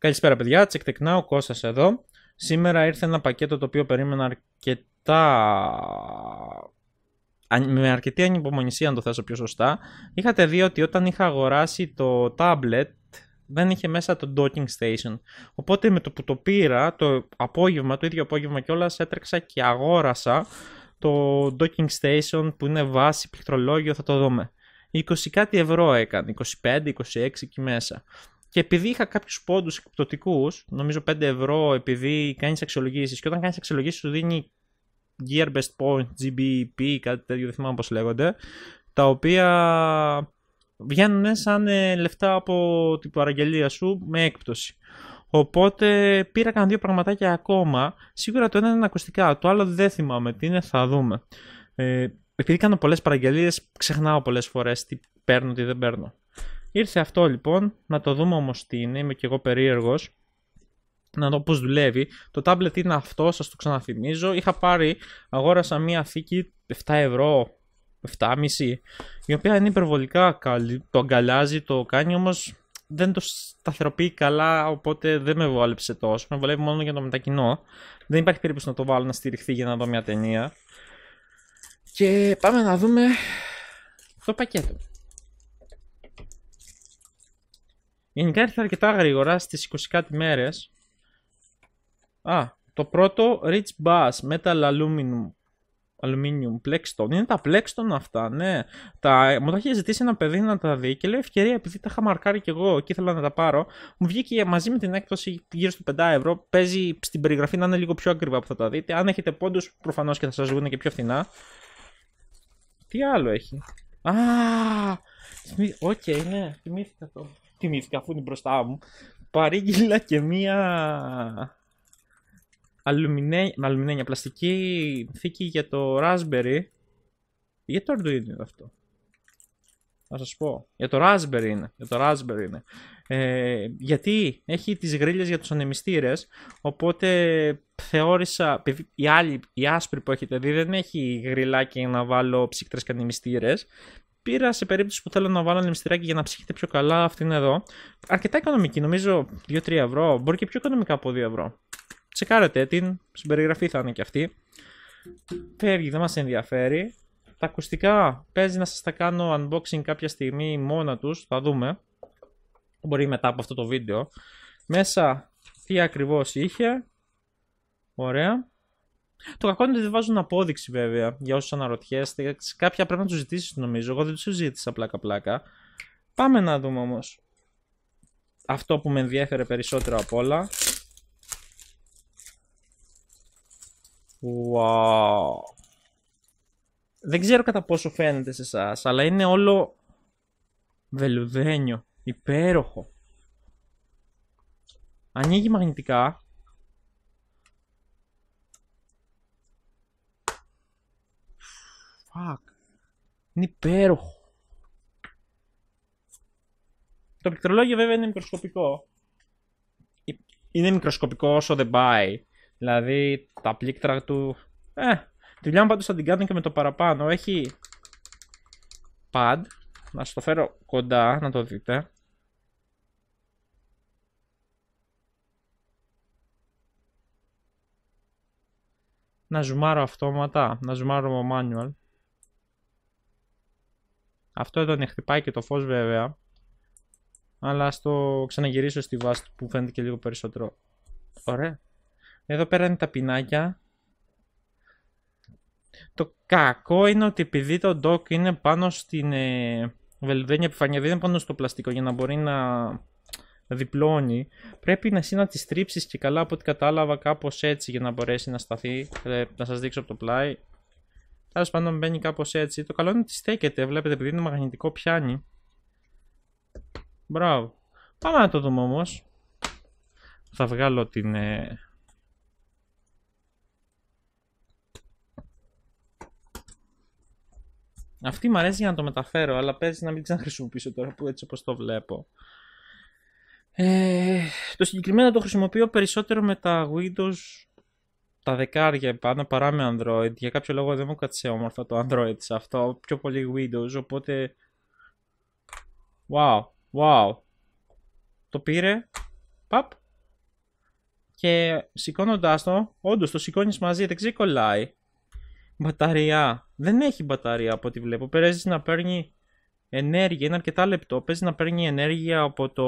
Καλησπέρα παιδιά, τσεκτεκνά ο Κώστας εδώ. Σήμερα ήρθε ένα πακέτο το οποίο περίμενα αρκετά... με αρκετή ανυπομονησία αν το θέσω πιο σωστά. Είχατε δει ότι όταν είχα αγοράσει το tablet δεν είχε μέσα το docking station. Οπότε με το που το πήρα το απόγευμα, το ίδιο απόγευμα κιόλας έτρεξα και αγόρασα το docking station που είναι βάση πληκτρολόγιο θα το δούμε. 20 κάτι ευρώ έκανε, 25, 26 εκεί μέσα. Και επειδή είχα κάποιους πόντους εκπτωτικούς, νομίζω 5 ευρώ, επειδή κάνεις αξιολογήσεις και όταν κάνεις αξιολογήσεις σου δίνει Gear Best Point, GBP, κάτι τέτοιο, δεν θυμάμαι πώς λέγονται, τα οποία βγαίνουν σαν ε, λεφτά από την παραγγελία σου με έκπτωση. Οπότε πήρα κανένα δύο πραγματάκια ακόμα. Σίγουρα το ένα είναι ακουστικά, το άλλο δεν θυμάμαι τι είναι, θα δούμε. Ε, επειδή κάνω πολλές παραγγελίες, ξεχνάω πολλές φορές τι παίρνω, τι δεν παίρνω. Ήρθε αυτό λοιπόν, να το δούμε όμως τι είναι, είμαι και εγώ περίεργος να δω πώς δουλεύει. Το tablet είναι αυτό, σας το ξαναθυμίζω. Είχα πάρει, αγόρασα μία θήκη 7 ευρώ, 7,5, η οποία είναι υπερβολικά καλή. Το αγκαλιάζει, το κάνει όμως δεν το σταθεροποιεί καλά, οπότε δεν με βόλεψε τόσο. Με βολεύει μόνο για το μετακινώ. Δεν υπάρχει περίπτωση να το βάλω να στηριχθεί για να δω μια ταινία. Και πάμε να δούμε το πακέτο. Γενικά έρθει αρκετά γρήγορα στις 20 κάτι μέρες. Α, το πρώτο Rich Bass Metal Aluminum. Aluminium, Plexton. Είναι τα Plexton αυτά, ναι. Τα... Μου τα είχε ζητήσει ένα παιδί να τα δει και λέει ευκαιρία επειδή τα είχα μαρκάρει κι εγώ και ήθελα να τα πάρω. Μου βγήκε μαζί με την έκπτωση γύρω στο 5 ευρώ. Παίζει στην περιγραφή να είναι λίγο πιο ακριβά που θα τα δείτε. Αν έχετε πόντους, προφανώς και θα σας βγουν και πιο φθηνά. Τι άλλο έχει. Α! Οκ, ναι, θυμήθηκα το. Θυμήθηκα αφού είναι μπροστά μου. Παρήγγειλα και μία αλουμινέ... αλουμινένια πλαστική θήκη για το Raspberry. Για το Arduino είναι αυτό. Να σας πω. Για το Raspberry είναι. Για το Raspberry είναι. Ε, γιατί έχει τις γρίλες για τους ανεμιστήρες, οπότε θεώρησα, η άλλη, η άσπρη που έχετε δει δεν έχει γρυλάκι να βάλω ψύκτρες και ανεμιστήρες, πήρα σε περίπτωση που θέλω να βάλω ένα μυστηράκι για να ψυχείτε πιο καλα αυτην Αυτή είναι εδώ. Αρκετά οικονομική, νομίζω 2-3 ευρώ. Μπορεί και πιο οικονομικά από 2 ευρώ. Τσεκάρετε την. Στην περιγραφή θα είναι και αυτή. Φεύγει, δεν μας ενδιαφέρει. Τα ακουστικά παίζει να σας τα κάνω unboxing κάποια στιγμή μόνα τους, θα δούμε. Μπορεί μετά από αυτό το βίντεο. Μέσα τι ακριβώς είχε. Ωραία. Το κακό είναι ότι δεν βάζουν απόδειξη βέβαια για όσους αναρωτιέστε. Κάποια πρέπει να τους ζητήσεις νομίζω. Εγώ δεν τους ζήτησα πλάκα-πλάκα. Πάμε να δούμε όμως. Αυτό που με ενδιέφερε περισσότερο απ' όλα. Wow. Δεν ξέρω κατά πόσο φαίνεται σε εσάς, αλλά είναι όλο βελουδένιο, υπέροχο. Ανοίγει μαγνητικά Fuck. Είναι υπέροχο. Το πληκτρολόγιο βέβαια είναι μικροσκοπικό. Είναι μικροσκοπικό όσο δεν πάει. Δηλαδή τα πλήκτρα του... Ε, τη δουλειά μου πάντως θα την κάνω και με το παραπάνω. Έχει pad. Να σου το φέρω κοντά να το δείτε. Να ζουμάρω αυτόματα, να ζουμάρω manual. Αυτό εδώ ναι, χτυπάει και το φως βέβαια. Αλλά ας το ξαναγυρίσω στη βάση που φαίνεται και λίγο περισσότερο. Ωραία. Εδώ πέρα είναι τα πινάκια. Το κακό είναι ότι επειδή το dock είναι πάνω στην ε, βελουδένια επιφάνεια, δεν είναι πάνω στο πλαστικό για να μπορεί να διπλώνει, πρέπει να εσύ να τη στρίψεις και καλά από ό,τι κατάλαβα κάπως έτσι για να μπορέσει να σταθεί. Ε, να σας δείξω από το πλάι. Τέλος πάντων μπαίνει κάπως έτσι. Το καλό είναι ότι στέκεται. Βλέπετε, επειδή είναι μαγνητικό, πιάνει. Μπράβο. Πάμε να το δούμε όμως. Θα βγάλω την. Ε, Αυτή μου αρέσει για να το μεταφέρω, αλλά παίζει να μην ξαναχρησιμοποιήσω τώρα που έτσι όπως το βλέπω. Ε, το συγκεκριμένο το χρησιμοποιώ περισσότερο με τα Windows τα δεκάρια πάνω παρά με Android. Για κάποιο λόγο δεν μου κάτσε όμορφα το Android σε αυτό. Πιο πολύ Windows, οπότε... Wow, wow. Το πήρε. Παπ. Και σηκώνοντάς το, όντως το σηκώνεις μαζί, δεν ξεκολλάει. Μπαταρία. Δεν έχει μπαταρία από ό,τι βλέπω. Παίζει να παίρνει ενέργεια. Είναι αρκετά λεπτό. Παίζει να παίρνει ενέργεια από το.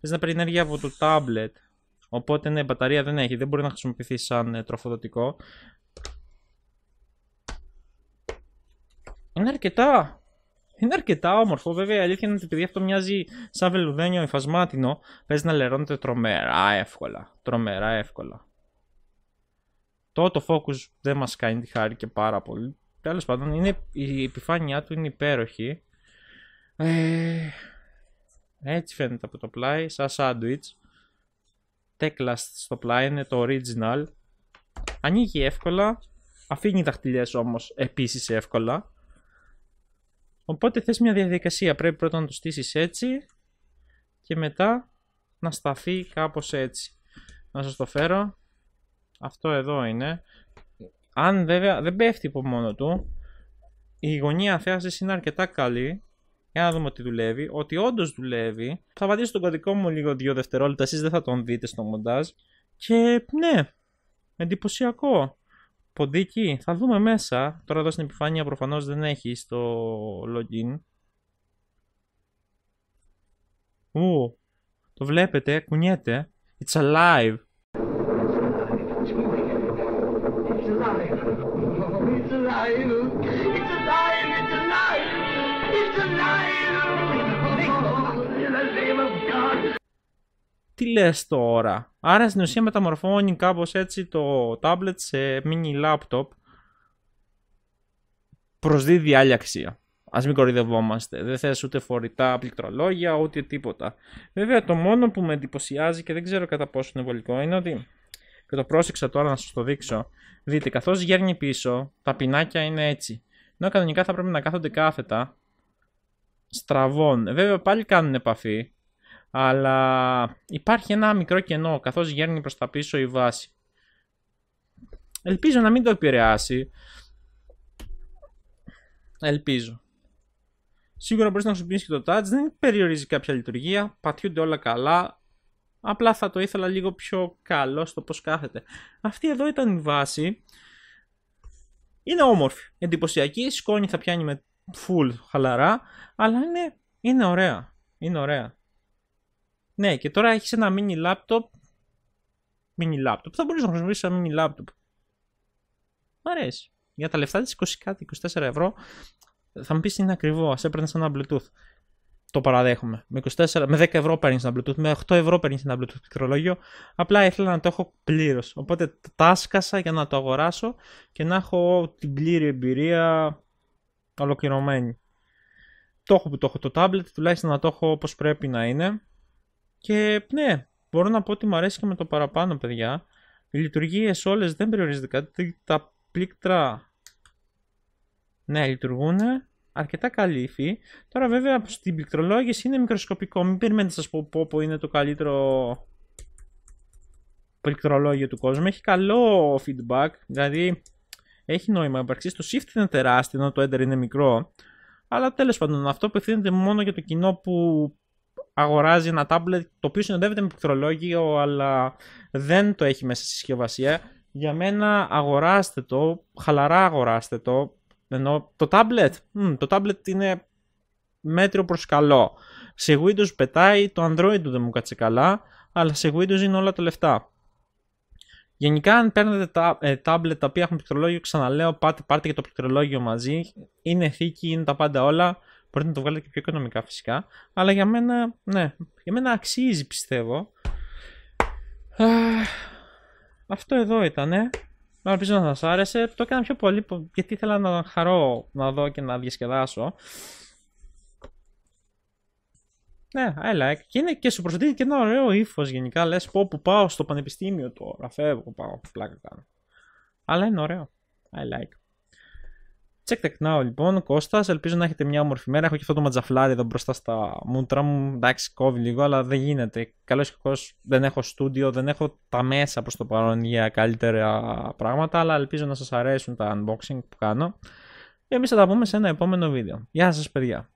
Παίζει να παίρνει ενέργεια από το tablet Οπότε ναι, μπαταρία δεν έχει, δεν μπορεί να χρησιμοποιηθεί σαν ε, τροφοδοτικό. Είναι αρκετά. Είναι αρκετά όμορφο. Βέβαια, η αλήθεια είναι ότι επειδή αυτό μοιάζει σαν βελουδένιο υφασμάτινο, παίζει να λερώνεται τρομερά εύκολα. Τρομερά εύκολα. Το το focus δεν μας κάνει τη χάρη και πάρα πολύ. Τέλος πάντων, είναι, η επιφάνειά του είναι υπέροχη. Ε, έτσι φαίνεται από το πλάι, σαν σάντουιτς τέκλα στο πλάι, είναι το original. Ανοίγει εύκολα, αφήνει δαχτυλιές όμως επίσης εύκολα. Οπότε θες μια διαδικασία, πρέπει πρώτα να το στήσεις έτσι και μετά να σταθεί κάπως έτσι. Να σας το φέρω. Αυτό εδώ είναι. Αν βέβαια δεν πέφτει από μόνο του, η γωνία θέασης είναι αρκετά καλή για να δούμε ότι δουλεύει. Ότι όντως δουλεύει. Θα πατήσω τον κωδικό μου λίγο δύο δευτερόλεπτα. Εσείς δεν θα τον δείτε στο μοντάζ. Και ναι, εντυπωσιακό. Ποντίκι, θα δούμε μέσα. Τώρα εδώ στην επιφάνεια προφανώς δεν έχει το login. Ου, το βλέπετε, κουνιέται. It's alive. τι λες τώρα. Άρα στην ουσία μεταμορφώνει κάπως έτσι το tablet σε mini laptop. Προσδίδει άλλη αξία. Ας μην κορυδευόμαστε. Δεν θες ούτε φορητά πληκτρολόγια ούτε τίποτα. Βέβαια, το μόνο που με εντυπωσιάζει και δεν ξέρω κατά πόσο είναι βολικό είναι ότι. Και το πρόσεξα τώρα να σας το δείξω. Δείτε, καθώς γέρνει πίσω, τα πινάκια είναι έτσι. Ενώ κανονικά θα πρέπει να κάθονται κάθετα. Στραβών. Βέβαια, πάλι κάνουν επαφή αλλά υπάρχει ένα μικρό κενό καθώς γέρνει προς τα πίσω η βάση. Ελπίζω να μην το επηρεάσει. Ελπίζω. Σίγουρα μπορείς να χρησιμοποιήσεις και το touch, δεν περιορίζει κάποια λειτουργία, πατιούνται όλα καλά. Απλά θα το ήθελα λίγο πιο καλό στο πώς κάθεται. Αυτή εδώ ήταν η βάση. Είναι όμορφη, εντυπωσιακή, σκόνη θα πιάνει με full χαλαρά, αλλά είναι ωραία. Είναι ωραία. Ναι, και τώρα έχεις ένα mini laptop. Mini laptop. Θα μπορείς να χρησιμοποιήσεις ένα mini laptop. Μ' αρέσει. Για τα λεφτά της 20 κάτι, 24 ευρώ, θα μου πεις είναι ακριβό. Ας έπαιρνες ένα Bluetooth. Το παραδέχομαι. Με, 24, με 10 ευρώ παίρνεις ένα Bluetooth, με 8 ευρώ παίρνεις ένα Bluetooth πληκτρολόγιο. Απλά ήθελα να το έχω πλήρως. Οπότε τάσκασα για να το αγοράσω και να έχω την πλήρη εμπειρία ολοκληρωμένη. Το έχω που το έχω το tablet, τουλάχιστον να το έχω όπως πρέπει να είναι. Και ναι, μπορώ να πω ότι μου αρέσει και με το παραπάνω, παιδιά. Οι λειτουργίες όλες δεν περιορίζονται κάτι. Τα πλήκτρα. Ναι, λειτουργούν. Αρκετά καλή υφή. Τώρα, βέβαια, στην πληκτρολόγηση είναι μικροσκοπικό. Μην περιμένετε να σα πω, πω είναι το καλύτερο πληκτρολόγιο του κόσμου. Έχει καλό feedback. Δηλαδή, έχει νόημα υπαρξή. Το shift είναι τεράστιο, ενώ το enter είναι μικρό. Αλλά τέλος πάντων, αυτό απευθύνεται μόνο για το κοινό που αγοράζει ένα τάμπλετ το οποίο συνοδεύεται με πληκτρολόγιο, αλλά δεν το έχει μέσα στη συσκευασία. Για μένα αγοράστε το, χαλαρά αγοράστε το. Ενώ το τάμπλετ, το τάμπλετ είναι μέτριο προς καλό. Σε Windows πετάει, το Android δεν μου κάτσε καλά, αλλά σε Windows είναι όλα τα λεφτά. Γενικά, αν παίρνετε τα, ε, τάμπλετ τα οποία έχουν πληκτρολόγιο, ξαναλέω, πάτε, πάρτε και το πληκτρολόγιο μαζί. Είναι θήκη, είναι τα πάντα όλα. Μπορείτε να το βγάλετε και πιο οικονομικά φυσικά. Αλλά για μένα, ναι, για μένα αξίζει πιστεύω. αυτό εδώ ήταν. Ε. Ελπίζω να σας άρεσε. Το έκανα πιο πολύ γιατί ήθελα να χαρώ να δω και να διασκεδάσω. Ναι, like. Και, είναι, και σου προσδίδει και ένα ωραίο ύφος γενικά. Λες πω που πάω στο πανεπιστήμιο τώρα. Φεύγω, πάω. Πλάκα κάνω. Αλλά είναι ωραίο. I like. Check τεκνάω Now λοιπόν, Κώστας. Ελπίζω να έχετε μια όμορφη μέρα. Έχω και αυτό το ματζαφλάρι εδώ μπροστά στα μούτρα μου. Εντάξει, κόβει λίγο, αλλά δεν γίνεται. Καλώς και δεν έχω στούντιο, δεν έχω τα μέσα προς το παρόν για καλύτερα πράγματα. Αλλά ελπίζω να σας αρέσουν τα unboxing που κάνω. Και εμείς θα τα πούμε σε ένα επόμενο βίντεο. Γεια σας, παιδιά.